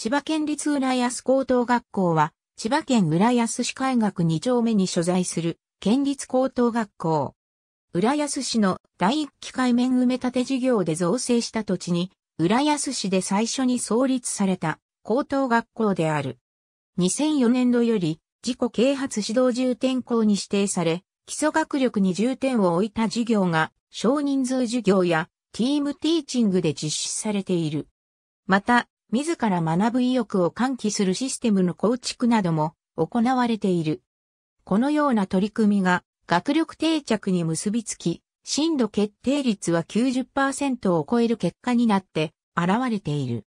千葉県立浦安高等学校は、千葉県浦安市海学2丁目に所在する県立高等学校。浦安市の第1期海面埋め立て事業で造成した土地に、浦安市で最初に創立された高等学校である。2004年度より自己啓発指導重点校に指定され、基礎学力に重点を置いた授業が少人数授業やティームティーチングで実施されている。また、自ら学ぶ意欲を喚起するシステムの構築なども行われている。このような取り組みが学力定着に結びつき、進路決定率は90%を超える結果になって現れている。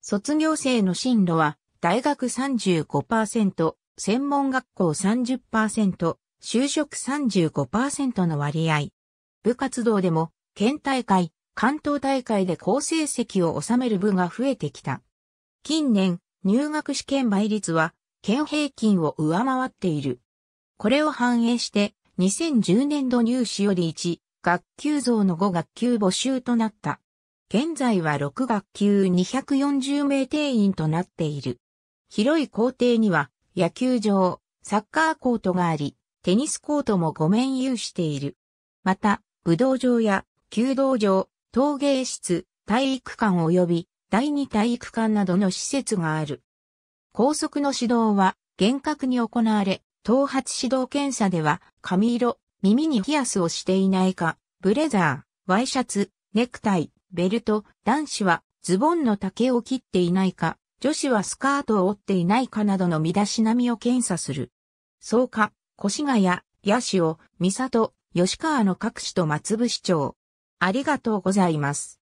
卒業生の進路は大学35%、専門学校30%、就職35%の割合。部活動でも県大会、関東大会で好成績を収める部が増えてきた。近年、入学試験倍率は、県平均を上回っている。これを反映して、2010年度入試より1、学級増の5学級募集となった。現在は6学級240名定員となっている。広い校庭には、野球場、サッカーコートがあり、テニスコートも5面有している。また、武道場や、弓道場、陶芸室、体育館及び第二体育館などの施設がある。校則の指導は厳格に行われ、頭髪指導検査では髪色、耳にピアスをしていないか、ブレザー、ワイシャツ、ネクタイ、ベルト、男子はズボンの丈を切っていないか、女子はスカートを折っていないかなどの身だしなみを検査する。草加、越谷、八潮、三里、吉川の各市と松部市長。ありがとうございます。